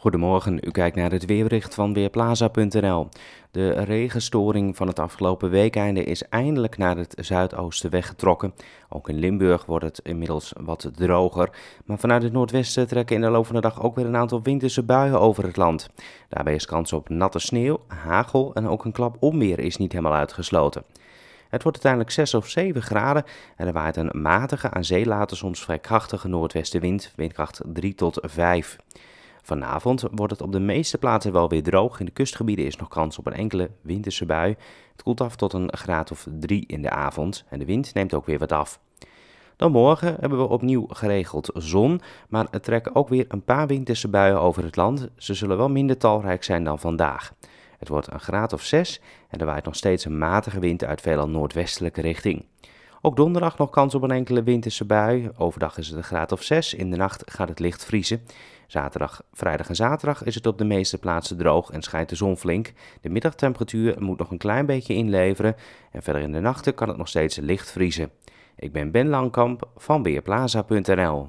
Goedemorgen, u kijkt naar het weerbericht van Weerplaza.nl. De regenstoring van het afgelopen weekeinde is eindelijk naar het zuidoosten weggetrokken. Ook in Limburg wordt het inmiddels wat droger. Maar vanuit het noordwesten trekken in de loop van de dag ook weer een aantal winterse buien over het land. Daarbij is kans op natte sneeuw, hagel en ook een klap onweer is niet helemaal uitgesloten. Het wordt uiteindelijk 6 of 7 graden en er waait een matige, aan zee later soms vrij krachtige noordwestenwind, windkracht 3 tot 5. Vanavond wordt het op de meeste plaatsen wel weer droog. In de kustgebieden is nog kans op een enkele winterse bui. Het koelt af tot een graad of 3 in de avond en de wind neemt ook weer wat af. Dan morgen hebben we opnieuw geregeld zon, maar er trekken ook weer een paar winterse buien over het land. Ze zullen wel minder talrijk zijn dan vandaag. Het wordt een graad of 6 en er waait nog steeds een matige wind uit veelal noordwestelijke richting. Ook donderdag nog kans op een enkele winterse bui. Overdag is het een graad of 6. In de nacht gaat het licht vriezen. Zaterdag, vrijdag en zaterdag is het op de meeste plaatsen droog en schijnt de zon flink. De middagtemperatuur moet nog een klein beetje inleveren en verder in de nachten kan het nog steeds licht vriezen. Ik ben Ben Langkamp van Weerplaza.nl